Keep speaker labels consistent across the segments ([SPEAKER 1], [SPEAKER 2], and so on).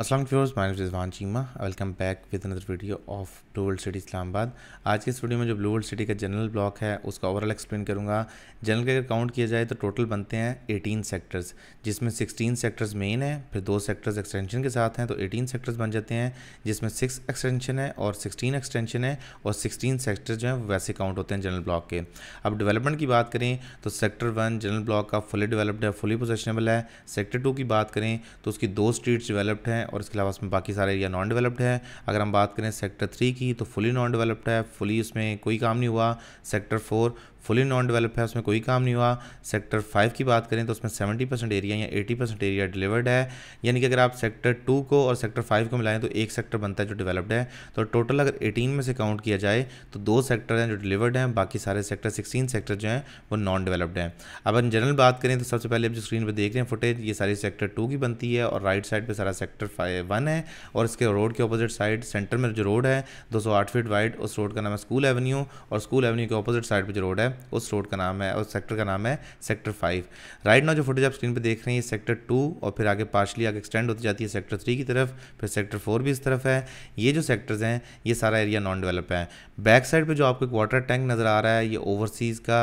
[SPEAKER 1] Aslam viewers my Rizwan Cheema welcome back with another video of blue world city Islamabad आज के इस video में जो ब्लू वर्ल्ड सिटी का जनरल ब्लॉक है उसका ओवरऑल एक्सप्लेन करूँगा जनरल का अगर काउंट किया जाए तो टोटल बनते हैं 18 सेक्टर्स जिसमें 16 सेक्टर्स मेन हैं फिर दो सेक्टर्स एक्सटेंशन के साथ हैं तो एटीन सेक्टर्स बन जाते हैं जिसमें सिक्स एक्सटेंशन है और सिक्सटीन एक्सटेंशन है और सिक्सटीन सेक्टर्स जो हैं वैसे काउंट होते हैं जनरल ब्लॉक के अब डेवलपमेंट की बात करें तो सेक्टर वन जनरल ब्लॉक का फुली डेवलप्ड है फुली पोजेशनेबल है सेक्टर टू की बात करें तो उसकी दो स्ट्रीट्स डेवलप्ड हैं और इसके अलावा उसमें बाकी सारे एरिया नॉन डेवलप्ड है अगर हम बात करें सेक्टर थ्री की तो फुली नॉन डेवलप्ड है फुली उसमें कोई काम नहीं हुआ sector four fully non develop है उसमें कोई काम नहीं हुआ सेक्टर फाइव की बात करें तो उसमें सेवेंटी परसेंट एरिया या एटी परसेंट एरिया डिलीवर्ड है यानी कि अगर आप सेक्टर टू को और सेक्टर फाइव को मिलाएं तो एक सेक्टर बनता है जो डेवलप्ड है तो टोटल अगर एटीन में से काउंट किया जाए तो दो सेक्टर हैं जो डिलीवर्ड हैं बाकी सारे सेक्टर सिक्सटीन सेक्टर जो हैं वो नॉन डेवलप्ड हैं अब इन जनरल बात करें तो सबसे पहले आप जो स्क्रीन पर देख रहे हैं फुटेज ये सारी सेक्टर टू की बनती है और राइट साइड पर सारा सेक्टर फाइव वन है और इसके रोड के अपोजिट साइड सेंटर में जो रोड है दो फीट वाइड उस रोड का नाम है स्कूल एवेन्यू और स्कूल एवेन्यू के अपोजिट साइड पर जो रोड है उस रोड का नाम है और सेक्टर का नाम है सेक्टर फाइव राइट नाउ जो फुटेज आप स्क्रीन पर देख रहे हैं ये सेक्टर टू और फिर आगे पार्शली आगे एक्सटेंड होती जाती है सेक्टर थ्री की तरफ फिर सेक्टर फोर भी इस तरफ है ये जो सेक्टर्स हैं ये सारा एरिया नॉन डेवलप है बैक साइड पर जो आपको एक वाटर टैंक नज़र आ रहा है ये ओवरसीज़ का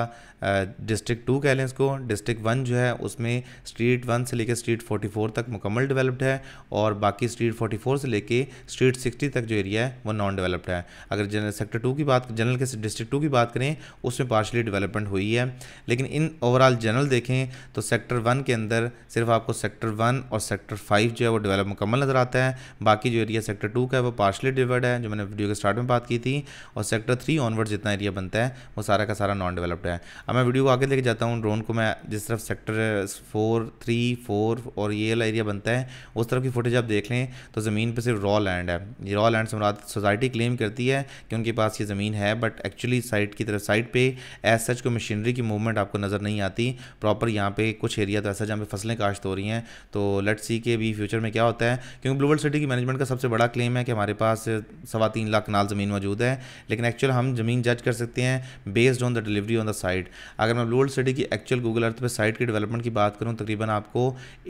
[SPEAKER 1] डिस्ट्रिक्ट टू कह लें इसको डिस्ट्रिक्ट वन जो है उसमें स्ट्रीट वन से लेकर स्ट्रीट फोर्टी फोर तक मुकम्मल डेवलप्ड है और बाकी स्ट्रीट फोर्टी फोर से लेकर स्ट्रीट सिक्सटी तक जो एरिया है वो नॉन डेवलप्ड है अगर जनरल सेक्टर टू की बात जनरल के डिस्ट्रिक्ट टू की बात करें उसमें पार्शली डेवलपमेंट हुई है लेकिन इन ओवरऑल जनरल देखें तो सेक्टर वन के अंदर सिर्फ आपको सेक्टर वन और सेक्टर फाइव जो है वो डेवलप मुकम्मल नज़र आता है बाकी जो एरिया सेक्टर टू का है वो पार्शली डिवर्ड है जो मैंने वीडियो के स्टार्ट में बात की थी और सेक्टर थ्री ऑनवर्ड जितना एरिया बनता है वो सारा का सारा नॉन डेवलप्ड है अब मैं वीडियो को आगे लेके जाता हूँ ड्रोन को मैं जिस तरफ सेक्टर फोर थ्री फोर और ये वाला एरिया बनता है उस तरफ की फुटेज आप देख लें तो ज़मीन पर सिर्फ रॉ लैंड है ये रॉ लैंड मुराद सोसाइटी क्लेम करती है कि उनके पास ये ज़मीन है बट एक्चुअली साइड की तरफ साइड पर एज सच को मशीनरी की मूवमेंट आपको नज़र नहीं आती प्रॉपर यहाँ पे कुछ एरिया तो ऐसा जहाँ पे फसलें काश्त हो रही हैं तो लेट सी के भी फ्यूचर में क्या होता है क्योंकि ग्लोबल सिटी की मैनेजमेंट का सबसे बड़ा क्लेम है कि हमारे पास सवा तीन लाख नाल ज़मीन मौजूद है लेकिन एक्चुअल हम ज़मीन जज कर सकते हैं based on the delivery on the site अगर मैं ब्लू वर्ल्ड सिटी की एक्चुअल गूगल अर्थ पर साइट की डेवलपमेंट की बात करूँ तकरीबन आपको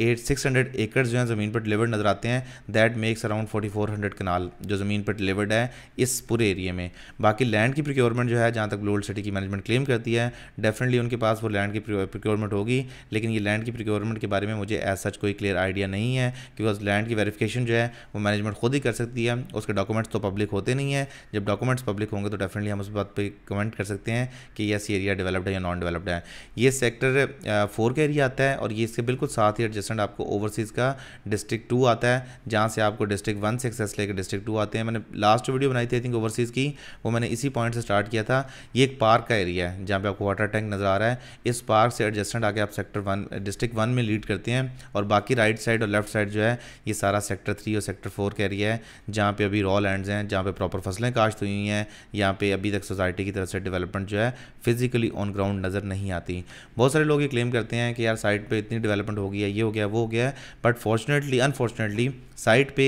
[SPEAKER 1] एट सिक्स हंड्रेड एकड़ जो है ज़मीन पर डिलीवर्ड नजर आते हैं that makes around forty four hundred kanal जो ज़मीन पर डिलीवर्ड है इस पूरे एरिया में बाकी लैंड की प्रिक्योरमेंट जो है जहाँ तक ब्लू वर्ल्ड सिटी की मैनेजमेंट क्लेम करती है डेफिनेटली उनके पास वो लैंड की प्रिक्योरमेंट होगी लेकिन ये लैंड की प्रिक्योरमेंट के बारे में मुझे एज सच कोई क्लियर आइडिया नहीं है बिकॉज लैंड की वेरिफिकेशन जो है वो मैनेजमेंट खुद ही कर सकती है उसके डॉक्यूमेंट्स तो पब्लिक होते नहीं है जब डॉक्यूमेंट्स पब्लिक होंगे तो डेफिनेटली हम उस बात पर कमेंट कर सकते हैं कि यस एरिया डेवलप्ड है या नॉन डेवलप्ड है ये सेक्टर फोर के एरिया आता है और ये इसके बिल्कुल साथ ही एडजस्टेंट आपको ओवरसीज़ का डिस्ट्रिक्ट टू आता है जहाँ से आपको डिस्ट्रिक्ट वन से एक्सेस लेकर डिस्ट्रिक्ट टू आते हैं मैंने लास्ट वीडियो बनाई थी आई थिंक ओवरसीज़ की वो मैंने इसी पॉइंट से स्टार्ट किया था ये एक पार्क का एरिया है जहाँ पर आपको वाटर टैंक नज़र आ रहा है इस पार्क से एडजस्टेंट आके आप सेक्टर वन डिस्ट्रिक्ट वन में लीड करते हैं और बाकी राइट साइड और लेफ्ट साइड जो है ये सारा सेक्टर थ्री और सेक्टर फोर का एरिया है जहाँ पर अभी रॉ लैंड हैं जहाँ पर प्रॉपर फसलें काश्त हुई हैं यहाँ पर अभी तक सोसाइटी की तरफ से डेवलपमेंट जो है फिजिकली ऑन ग्राउंड ग्राउंड नज़र नहीं आती बहुत सारे लोग ये क्लेम करते हैं कि यार साइट पे इतनी डेवलपमेंट हो गई है ये हो गया वो हो गया है बट फॉर्चुनेटली अनफॉर्चुनेटली साइट पे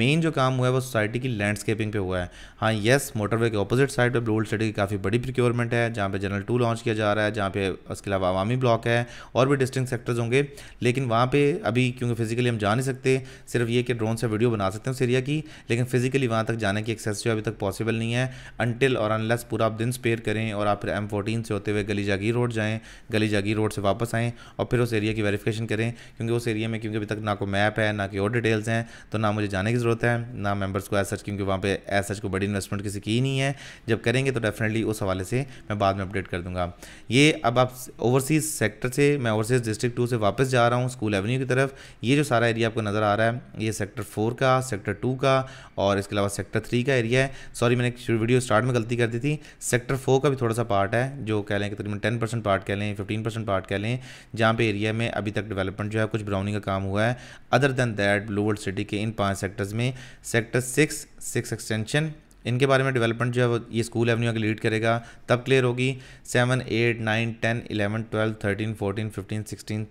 [SPEAKER 1] मेन जो काम हुआ है वो सोसाइटी की लैंडस्केपिंग पे हुआ है हाँ येस मोटरवे के अपोजिट साइड पर ब्लू सिटी की काफ़ी बड़ी प्रिक्योरमेंट है जहाँ पे जनरल टू लॉन्च किया जा रहा है जहाँ पे उसके अलावा आवामी ब्लॉक है और भी डिस्टिंग सेक्टर्स होंगे लेकिन वहाँ पे अभी क्योंकि फिजिकली हम जा नहीं सकते सिर्फ ये कि ड्रोन से वीडियो बना सकते हैं उस एरिया की लेकिन फिजिकली वहाँ तक जाने की एक्सेस जो अभी तक पॉसिबल नहीं है अनटिल और अनलेस पूरा आप दिन स्पेयर करें और आप फिर एम से होते हुए गली जागीर रोड जाएँ गली जागीर रोड से वापस आएँ और फिर उस एरिया की वेरिफिकेशन करें क्योंकि उस एरिया में क्योंकि अभी तक ना कोई मैप है ना कि और डिटेल्स हैं तो ना मुझे जाने की ज़रूरत है ना मेम्बर्स को ऐसा क्योंकि वहाँ पर ऐसा कोई को बड़ी इन्वेस्टमेंट किसी की नहीं है जब करेंगे तो डेफिनेटली उस हवाले से मैं बाद में अपडेट कर दूँगा ये अब आप ओवरसीज़ सेक्टर से मैं ओवरसीज़ डिस्ट्रिक्ट टू से वापस जा रहा हूँ स्कूल एवेन्यू की तरफ ये जो सारा एरिया आपको नज़र आ रहा है ये सेक्टर फोर का सेक्टर टू का और इसके अलावा सेक्टर थ्री का एरिया है सॉरी मैंने वीडियो स्टार्ट में गलती कर दी थी सेक्टर फोर का भी थोड़ा सा पार्ट है जो कह लें कि तकरीबन टेन परसेंट पार्ट कह लें फिफ्टीन परसेंट पार्ट कह लें जहाँ पे एरिया में अभी तक डेवलपमेंट जो है कुछ ब्राउनिंग का काम हुआ है other than that lower city के इन पाँच सेक्टर्स में सेक्टर सिक्स सिक्स एक्सटेंशन इनके बारे में डेवलपमेंट जो है वो ये स्कूल एवेन्यू आगे लीड करेगा तब क्लियर होगी seven eight nine ten eleven twelve thirteen fourteen fifteen sixteen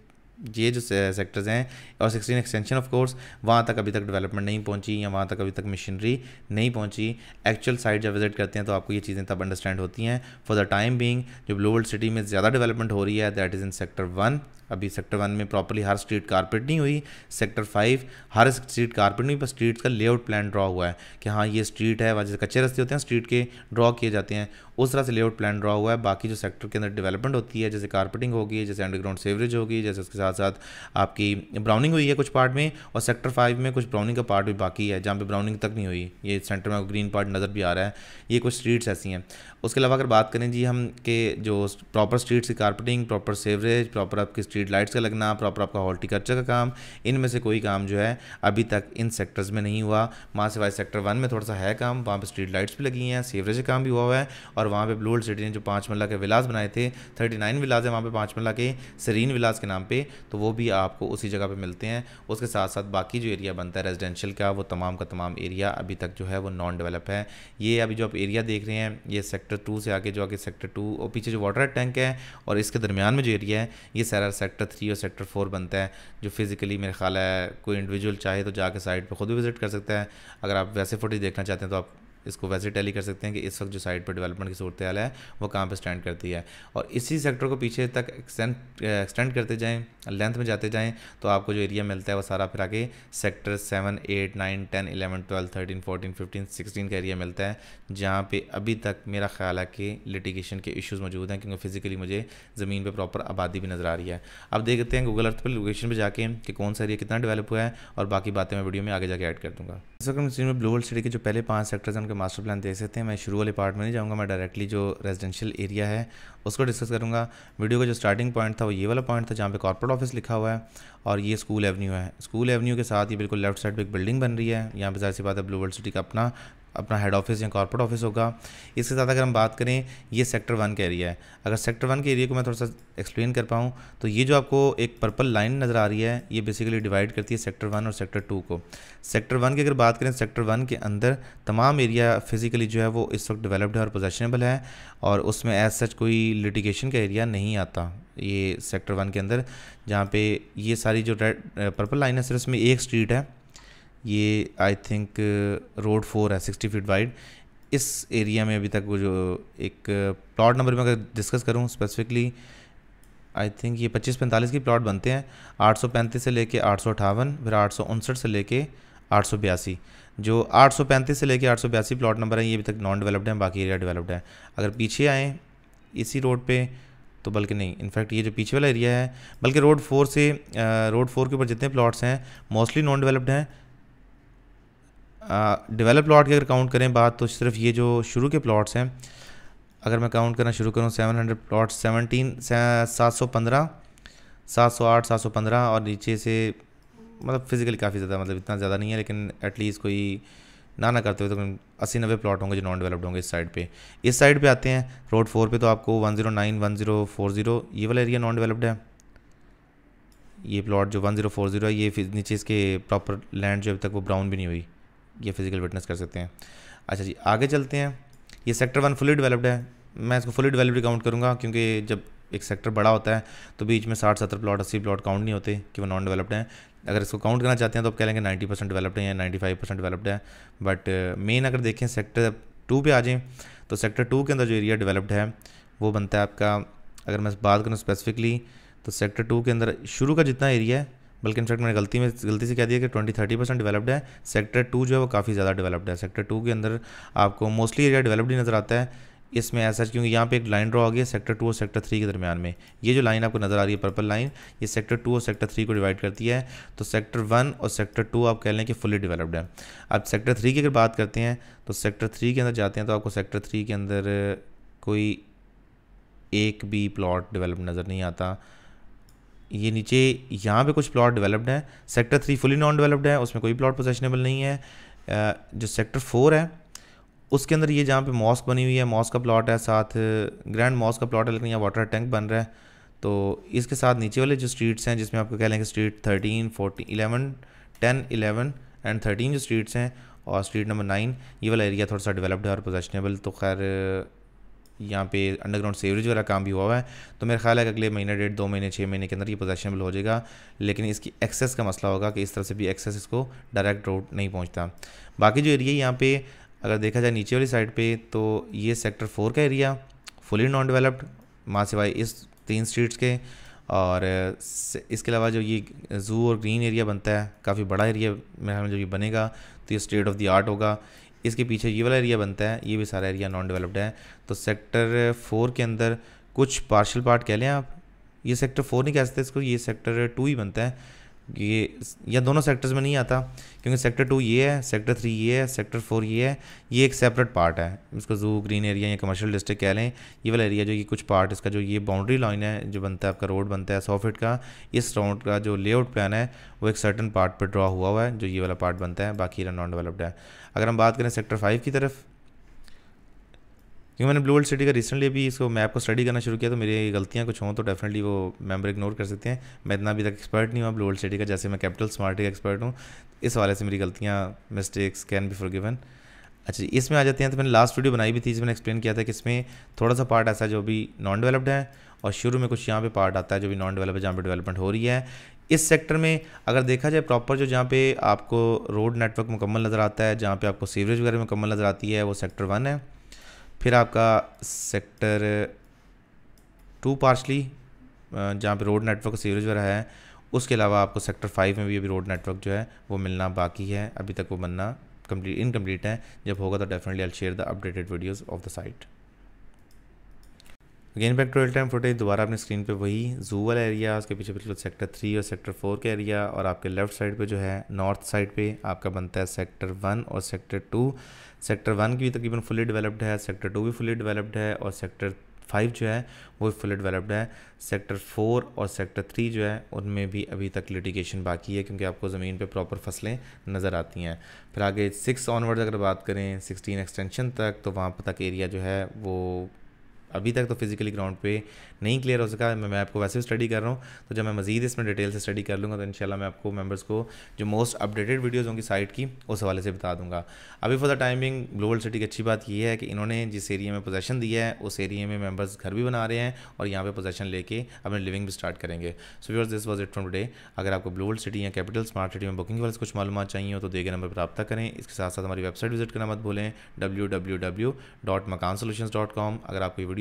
[SPEAKER 1] ये जो सेक्टर्स हैं और सिक्सटीन एक्सटेंशन ऑफ कोर्स वहाँ तक अभी तक डेवलपमेंट नहीं पहुँची या वहाँ तक अभी तक मशीनरी नहीं पहुँची एक्चुअल साइट जब विजिट करते हैं तो आपको ये चीज़ें तब अंडरस्टैंड होती हैं फॉर द टाइम बिंग जो ब्लू वर्ल्ड सिटी में ज़्यादा डेवलपमेंट हो रही है that is in sector one अभी सेक्टर वन में प्रॉपरली हर स्ट्रीट कारपेट नहीं हुई सेक्टर फाइव हर स्ट्रीट कारपेट नहीं पर स्ट्रीट का लेआउट प्लान ड्रा हुआ है कि हाँ ये स्ट्रीट है वहाँ जैसे कच्चे रस्ते होते हैं स्ट्रीट के ड्रा किए जाते हैं उस तरह से लेआउट प्लान ड्रा हुआ है बाकी जो सेक्टर के अंदर डेवलपमेंट होती है जैसे कारपेटिंग होगी जैसे अंडरग्राउंड सेवरेज होगी जैसे उसके साथ साथ साथ आपकी ब्राउनिंग हुई है कुछ पार्ट में और सेक्टर फाइव में कुछ ब्राउनिंग का पार्ट भी बाकी है जहाँ पर ब्राउनिंग तक नहीं हुई ये सेंटर में ग्रीन पार्ट नज़र भी आ रहा है ये कुछ स्ट्रीट्स ऐसी हैं उसके अलावा अगर बात करें जी हम के जो प्रॉपर स्ट्रीट्स की कारपेटिंग प्रॉपर सेवरेज प्रॉपर आपकी स्ट्रीट लाइट्स का लगना प्रॉपर आपका हॉर्टिकल्चर का काम इनमें से कोई काम जो है अभी तक इन सेक्टर्स में नहीं हुआ माँ वाई सेक्टर वन में थोड़ा सा है काम वहाँ पर स्ट्रीट लाइट्स भी लगी हैं सेवरेज का काम भी हुआ हुआ है और वहाँ पर ब्लू सिटी ने जो पाँच मल्ला के विलास बनाए थे थर्टी नाइन विलास है वहाँ पर पाँच मल्ला के सरीन विलास के नाम पर तो वो भी आपको उसी जगह पर मिलते हैं उसके साथ साथ बाकी जो एरिया बनता है रेजिडेंशियल का वो तमाम का तमाम एरिया अभी तक जो है वो नॉन डेवलप है ये अभी जो आप एरिया देख रहे हैं ये सेक्टर टू से आगे जो आगे सेक्टर टू और पीछे जो वाटर टैंक है और इसके दरमियान में जो एरिया है ये सारा सेक्टर थ्री और सेक्टर फोर बनता है जो फिज़िकली मेरे ख्याल है कोई इंडिविजुअल चाहे तो जाके साइड पर खुद भी विज़िट कर सकता है अगर आप वैसे फोटेज देखना चाहते हैं तो आप इसको वैसे टैली कर सकते हैं कि इस वक्त जो साइड पर डेवलपमेंट की सूरत हाल है वो कहाँ पर स्टैंड करती है और इसी सेक्टर को पीछे तक एक्सटेंड एक्सटेंड करते जाएँ लेंथ में जाते जाएँ तो आपको जो एरिया मिलता है वो सारा फिर आके sector seven eight nine ten eleven twelve thirteen fourteen fifteen sixteen का एरिया मिलता है जहाँ पर अभी तक मेरा ख्याल है कि लिटिगेशन के इशूज़ मौजूद हैं क्योंकि फिजिकली मुझे ज़मीन पर प्रॉपर आबादी भी नज़र आ रही है अब देखते हैं गूगल अर्थ पर लोकेशन पर जाके कि कौन सा एरिया कितना डेवलप हुआ है और बाकी बातें मैं वीडियो में आगे जाकर ऐड कर दूँगा इस वक्त में ब्लू वर्ल्ड सिटी के जो पहले पाँच सेक्टर्स हैं के मास्टर प्लान देख सकते हैं मैं शुरू वाले पार्ट में नहीं जाऊँगा मैं डायरेक्टली जो रेजिडेंशियल एरिया है उसको डिस्कस करूँगा वीडियो का जो स्टार्टिंग पॉइंट था वो ये वाला पॉइंट था जहाँ पे कॉर्पोरेट ऑफिस लिखा हुआ है और ये स्कूल एवेन्यू है स्कूल एवेन्यू के साथ ये बिल्कुल लेफ्ट साइड पर एक बिल्डिंग बन रही है यहाँ पर जाहिर सी बात है ब्लू वर्ल्ड सिटी का अपना अपना हेड ऑफिस या कॉर्पोरेट ऑफिस होगा इसके साथ अगर हम बात करें ये सेक्टर वन का एरिया है अगर सेक्टर वन के एरिया को मैं थोड़ा सा एक्सप्लेन कर पाऊँ तो ये जो आपको एक पर्पल लाइन नज़र आ रही है ये बेसिकली डिवाइड करती है सेक्टर वन और सेक्टर टू को सेक्टर वन की अगर बात करें सेक्टर वन के अंदर तमाम एरिया फिजिकली जो है वो इस वक्त डेवलप्ड है और पोजेशनेबल है और उसमें एज सच कोई लिटिगेशन का एरिया नहीं आता ये सेक्टर वन के अंदर जहाँ पे ये सारी जो रेड पर्पल लाइन है सिर्फ उसमें एक स्ट्रीट है ये आई थिंक रोड फोर है सिक्सटी फीट वाइड इस एरिया में अभी तक वो जो एक प्लॉट uh, नंबर में अगर डिस्कस करूँ स्पेसिफिकली आई थिंक ये पच्चीस पैंतालीस की प्लॉट बनते हैं आठ सौ पैंतीस से लेके आठ सौ अठावन फिर आठ सौ उनसठ से लेके आठ सौ बयासी जो आठ सौ पैंतीस से लेके आठ सौ बयासी प्लॉट नंबर हैं ये अभी तक नॉन डेवलप्ड हैं बाकी एरिया डेवलप्ड है अगर पीछे आएँ इसी रोड पे तो बल्कि नहीं इनफैक्ट ये जो पीछे वाला एरिया है बल्कि रोड फोर से रोड uh, फोर के ऊपर जितने प्लॉट्स हैं मोस्टली नॉन डेवलप्ड हैं डेवलप प्लाट की अगर काउंट करें बात तो सिर्फ ये जो शुरू के प्लाट्स हैं अगर मैं काउंट करना शुरू करूँ सेवन हंड्रेड प्लाट्स सेवनटीन सात सौ पंद्रह सात सौ आठ सात सौ पंद्रह और नीचे से मतलब फिज़िकली काफ़ी ज़्यादा मतलब इतना ज़्यादा नहीं है लेकिन एटलीस्ट कोई ना ना करते हुए तो अस्सी नब्बे प्लॉट होंगे जो नॉन डेवलप्ड होंगे इस साइड पे इस साइड पे आते हैं रोड फोर पे तो आपको one zero nine one zero four zero ये वाला एरिया नॉन डेवलप्ड है ये प्लॉट जो वन ज़ीरो फोर ज़ीरो है ये नीचे इसके प्रॉपर लैंड जो अभी तक वो ब्राउन भी नहीं हुई ये फिजिकल फिटनेस कर सकते हैं अच्छा जी आगे चलते हैं ये सेक्टर वन फुली डेवलप्ड है मैं इसको फुली डेवलप्ड काउंट करूँगा क्योंकि जब एक सेक्टर बड़ा होता है तो बीच में साठ सत्तर प्लॉट अस्सी प्लॉट काउंट नहीं होते कि वो नॉन डेवलप्ड हैं अगर इसको काउंट करना चाहते हैं तो आप कह लेंगे नाइन्टी परसेंट डेवलप्ड है या नाइन्टी फाइव परसेंट डेवलप्ड है बट मेन अगर देखें सेक्टर टू पे आ जाएँ तो सेक्टर टू के अंदर जो एरिया डेवलप्ड है वो बनता है आपका अगर मैं बात करूँ स्पेसिफिकली तो सेक्टर टू के अंदर शुरू का जितना एरिया है बल्कि इनफैक्ट मैंने गलती में गलती से कह दिया कि ट्वेंटी थर्टी परसेंट डेवलप्ड है सेक्टर टू जो है वो काफ़ी ज़्यादा डेवलप्ड है सेक्टर टू के अंदर आपको मोस्टली एरिया डेवलप्ड ही नज़र आता है इसमें ऐसा क्योंकि यहाँ पे एक लाइन ड्रॉ आ गई है सेक्टर टू और सेक्टर थ्री के दरमियान में ये जो लाइन आपको नज़र आ रही है पर्पल लाइन ये सेक्टर टू और सेक्टर थ्री को डिवाइड करती है तो सेक्टर वन और सेक्टर टू आप कह लें कि फुली डेवलप्ड है अब सेक्टर थ्री की अगर बात करते हैं तो सेक्टर थ्री के अंदर जाते हैं तो आपको सेक्टर थ्री के अंदर कोई एक भी प्लॉट डेवलप नज़र नहीं आता ये नीचे यहाँ पे कुछ प्लॉट डेवलप्ड हैं sector three fully non developed है उसमें कोई प्लॉट पोजेशनेबल नहीं है जो सेक्टर फोर है उसके अंदर ये जहाँ पे मॉस्क बनी हुई है मॉस्क का प्लॉट है साथ ग्रैंड मॉस्क का प्लॉट है लेकिन यहाँ वाटर टैंक बन रहा है तो इसके साथ नीचे वाले जो स्ट्रीट्स हैं जिसमें आपको कह लेंगे street thirteen fourteen eleven ten eleven and thirteen जो स्ट्रीट्स हैं और स्ट्रीट नंबर नाइन ये वाला एरिया थोड़ा सा डेवलप्ड है और पोजेशनेबल तो खैर यहाँ पे अंडरग्राउंड सेवरेज वाला काम भी हुआ है तो मेरा ख्याल है कि अगले महीने डेढ़ दो महीने छः महीने के अंदर ये पोजेशनबल हो जाएगा लेकिन इसकी एक्सेस का मसला होगा कि इस तरह से भी एक्सेस इसको डायरेक्ट रोड नहीं पहुँचता बाकी जो एरिया यहाँ पे अगर देखा जाए नीचे वाली साइड पर तो ये सेक्टर फोर का एरिया फुली नॉन डेवलप्ड माँ सिवाय इस तीन स्ट्रीट्स के और इसके अलावा जो ये जू और ग्रीन एरिया बनता है काफ़ी बड़ा एरिया मेरे ख्याल में जो ये बनेगा तो ये स्टेट ऑफ द आर्ट होगा इसके पीछे ये वाला एरिया बनता है ये भी सारा एरिया नॉन डेवलप्ड है तो सेक्टर फोर के अंदर कुछ पार्शल पार्ट कह लें आप ये सेक्टर फोर नहीं कह सकते इसको ये सेक्टर टू ही बनता है ये या दोनों सेक्टर्स में नहीं आता क्योंकि सेक्टर टू ये है सेक्टर थ्री ये है सेक्टर फोर ये है ये एक सेपरेट पार्ट है इसको जू ग्रीन एरिया या कमर्शियल डिस्ट्रिक्ट कह लें ये वाला एरिया जो ये कुछ पार्ट इसका जो ये बाउंड्री लाइन है जो बनता है आपका रोड बनता है सौ फिट का इस राउंड का जो लेआउट प्लान है वो एक सर्टन पार्ट पर ड्रा हुआ हुआ है जो ये वाला पार्ट बनता है बाकी नॉन डेवलप्ड है अगर हम बात करें सेक्टर फाइव की तरफ क्योंकि मैंने ब्लू वर्ल्ड सिटी का रिसेंटली अभी इसको मैप को स्टडी करना शुरू किया तो मेरी गलतियाँ कुछ हों तो डेफिनेटली वो मैम्बर इग्नोर कर सकते हैं मैं इतना अभी तक एक्सपर्ट नहीं हुआ ब्लू वर्ल्ड सिटी का जैसे मैं कैपिटल स्मार्ट का एक्सपर्ट हूँ इस वाले से मेरी गलतियाँ mistakes can be forgiven अच्छा इसमें आ जाते हैं तो मैंने लास्ट वीडियो बनाई भी थी जिसमें एक्सप्लेन किया था कि इसमें थोड़ा सा पार्ट ऐसा जो भी नॉन डेवलप्ड है और शुरू में कुछ यहाँ पे पार्ट आता है जो भी नॉन डेवलप है जहाँ पे डेवलपमेंट हो रही है इस सेक्टर में अगर देखा जाए प्रॉपर जो जहाँ पे आपको रोड नेटवर्क मुकम्मल नज़र आता है जहाँ पे आपको सीवरेज वगैरह मुकम्मल नज़र आती है वो सेक्टर वन है फिर आपका सेक्टर टू पार्शली जहाँ पे रोड नेटवर्क सीवरेज वगैरह है उसके अलावा आपको सेक्टर फाइव में भी अभी रोड नेटवर्क जो है वो मिलना बाकी है अभी तक वो बनना कम्प्लीट इनकम्प्लीट है जब होगा तो definitely I share the updated videos of the site again back to real time footage दोबारा अपने स्क्रीन पे वही जू वाला एरिया उसके पीछे बिल्कुल सेक्टर थ्री और सेक्टर फोर का एरिया और आपके लेफ्ट साइड पे जो है नॉर्थ साइड पे आपका बनता है सेक्टर वन और सेक्टर टू सेक्टर वन की भी तकरीबन फुली डेवलप्ड है सेक्टर टू भी फुली डेवलप्ड है और सेक्टर फाइव जो है वो भी फुली डेवलप्ड है सेक्टर फोर और सेक्टर थ्री जो है उनमें भी अभी तक लिटिगेशन बाकी है क्योंकि आपको ज़मीन पे प्रॉपर फसलें नज़र आती हैं फिर आगे सिक्स ऑनवर्ड अगर बात करें सिक्सटीन एक्सटेंशन तक तो वहाँ तक एरिया जो है वो अभी तक तो फिजिकली ग्राउंड पे नहीं क्लियर हो सका मैं मैं आपको वैसे भी स्टडी कर रहा हूँ तो जब मैं मजीद इसमें डिटेल से स्टडी कर लूँगा तो इन मैं आपको मेम्बर्स को जो मोस्ट अपडेटेड वीडियोज़ होंगी साइट की उस हवाले से बता दूंगा अभी for the timing global city की अच्छी बात यह है कि इन्होंने जिस एरिया में पोजेशन दिया है उस एरिए में मेम्बर्स घर भी बना रहे हैं और यहाँ पर पोजेशन लेके अपने लिविंग भी स्टार्ट करेंगे so viewers this was it from today अगर आपको ग्लोबल सिटी या कैपिटल स्मार्ट सिटी में बुकिंग वाले कुछ मालूम चाहिए हो तो देखे नंबर पर रब्ता करें इसके साथ साथ हमारी वेबसाइट विजिट करना मत भूलें डब्ल्यू अगर आपको वीडियो